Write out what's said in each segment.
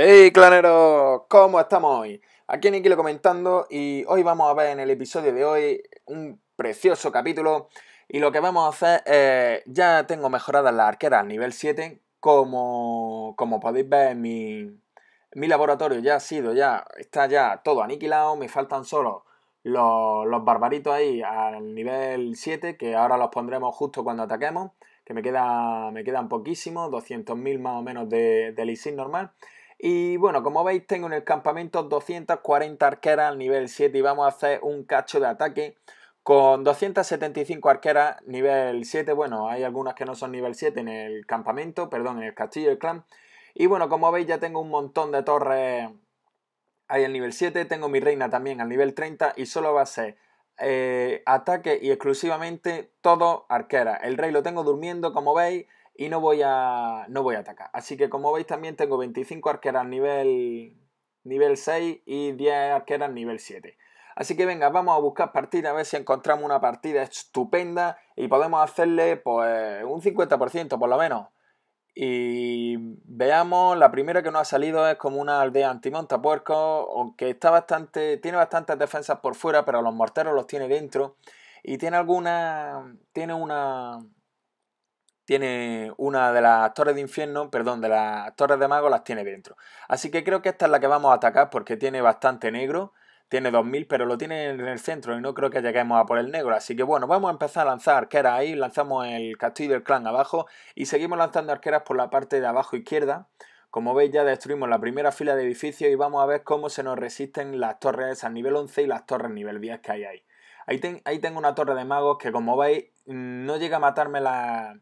¡Hey, claneros! ¿Cómo estamos hoy? Aquí Nikilo comentando y hoy vamos a ver en el episodio de hoy un precioso capítulo y lo que vamos a hacer es... Eh, ya tengo mejorada la arquera arqueras nivel 7 como, como podéis ver mi, mi laboratorio ya ha sido, ya está ya todo aniquilado, me faltan solo los, barbaritos ahí al nivel 7, que ahora los pondremos justo cuando ataquemos, que me, queda, me quedan poquísimos, 200.000 más o menos de, de normal. Y bueno, como veis tengo en el campamento 240 arqueras al nivel 7 y vamos a hacer un cacho de ataque con 275 arqueras nivel 7. Bueno, hay algunas que no son nivel 7 en el campamento, perdón, en el castillo del clan. Y bueno, como veis ya tengo un montón de torres Ahí al nivel 7 tengo mi reina también al nivel 30 y solo va a ser eh, ataque y exclusivamente todo arquera. El rey lo tengo durmiendo, como veis, y no voy a, no voy a atacar. Así que como veis también tengo 25 arqueras nivel, nivel 6 y 10 arqueras nivel 7. Así que venga, vamos a buscar partida, a ver si encontramos una partida estupenda y podemos hacerle pues un 50% por lo menos y veamos, la primera que nos ha salido es como una aldea antimontapuerco, aunque está bastante, tiene bastantes defensas por fuera, pero los morteros los tiene dentro. Y tiene alguna, tiene una, tiene una de las torres de infierno, perdón, de las torres de mago las tiene dentro. Así que creo que esta es la que vamos a atacar porque tiene bastante negro tiene 2000, pero lo tiene en el centro y no creo que lleguemos a por el negro. Así que bueno, vamos a empezar a lanzar arqueras ahí, lanzamos el castillo del clan abajo y seguimos lanzando arqueras por la parte de abajo izquierda. Como veis ya destruimos la primera fila de edificios y vamos a ver cómo se nos resisten las torres a nivel 11 y las torres nivel 10 que hay ahí. Ahí, tengo una torre de magos que como veis mm, no llega a matarme la,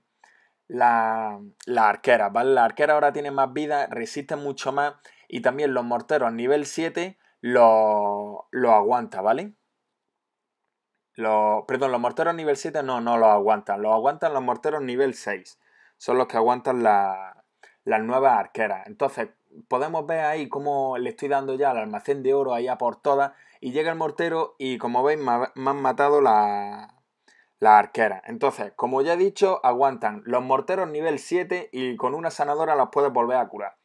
la, la arquera, ¿vale? la arquera ahora tiene más vida, resisten mucho más y también los morteros nivel 7 lo, aguanta, ¿vale? perdón, los morteros nivel 7 no, no los aguantan. Los aguantan los morteros nivel 6. Son los que aguantan la, las nuevas arqueras. Entonces, podemos ver ahí cómo le estoy dando ya al almacén de oro allá por todas. Y llega el mortero y como veis me, han matado la, la arquera. Entonces, como ya he dicho, aguantan los morteros nivel 7 y con una sanadora los puedes volver a curar.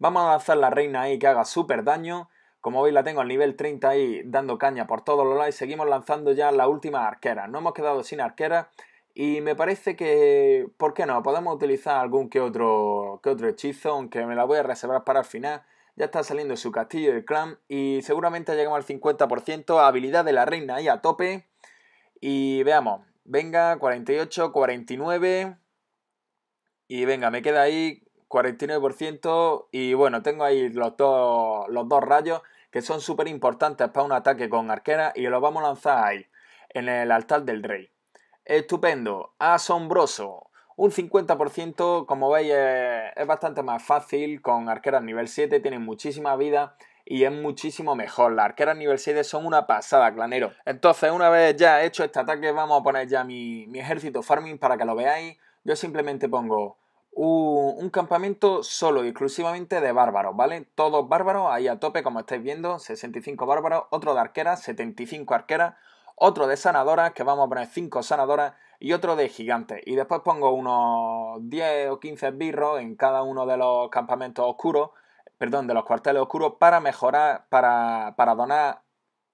Vamos a lanzar la reina ahí que haga súper daño como veis la tengo al nivel 30 ahí dando caña por todos los lados seguimos lanzando ya la última arquera. No hemos quedado sin arquera y me parece que, ¿por qué no? Podemos utilizar algún que otro, que otro hechizo, aunque me la voy a reservar para el final. Ya está saliendo su castillo del clan y seguramente llegamos al 50%. habilidad de la reina ahí a tope. Y veamos, venga, 48, 49. Y venga, me queda ahí 49%. Y bueno, tengo ahí los dos, los dos rayos que son súper importantes para un ataque con arquera y los vamos a lanzar ahí, en el altar del rey. Estupendo, asombroso. Un 50%, como veis, es, bastante más fácil con arqueras nivel 7, tienen muchísima vida y es muchísimo mejor. Las arqueras nivel 7 son una pasada, clanero. Entonces, una vez ya hecho este ataque, vamos a poner ya mi, mi ejército farming para que lo veáis. Yo simplemente pongo un, campamento solo y exclusivamente de bárbaros, ¿vale? Todos bárbaros ahí a tope, como estáis viendo, 65 bárbaros, otro de arqueras, 75 arqueras, otro de sanadoras, que vamos a poner 5 sanadoras, y otro de gigantes. Y después pongo unos 10 o 15 birros en cada uno de los campamentos oscuros, perdón, de los cuarteles oscuros, para mejorar, para, donar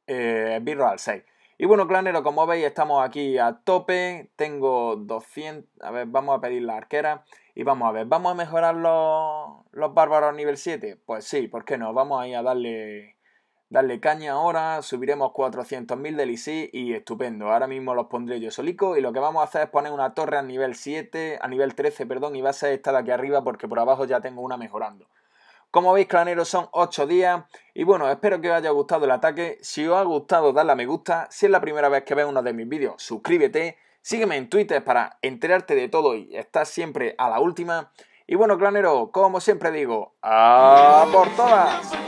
eh, birros al 6. Y bueno, clanero, como veis, estamos aquí a tope. Tengo 200. A ver, vamos a pedir la arquera. Y vamos a ver, ¿vamos a mejorar los, los bárbaros nivel 7? Pues sí, ¿por qué no? Vamos a ir a darle, darle caña ahora, subiremos 400.000 del ISI y estupendo. Ahora mismo los pondré yo solico y lo que vamos a hacer es poner una torre a nivel 7, a nivel 13, perdón, y va a ser esta de aquí arriba porque por abajo ya tengo una mejorando. Como veis, claneros, son 8 días. Y bueno, espero que os haya gustado el ataque. Si os ha gustado, dadle a me gusta. Si es la primera vez que ve uno de mis vídeos, suscríbete. Sígueme en Twitter para enterarte de todo y estar siempre a la última. Y bueno, clanero, como siempre digo, ¡a por todas!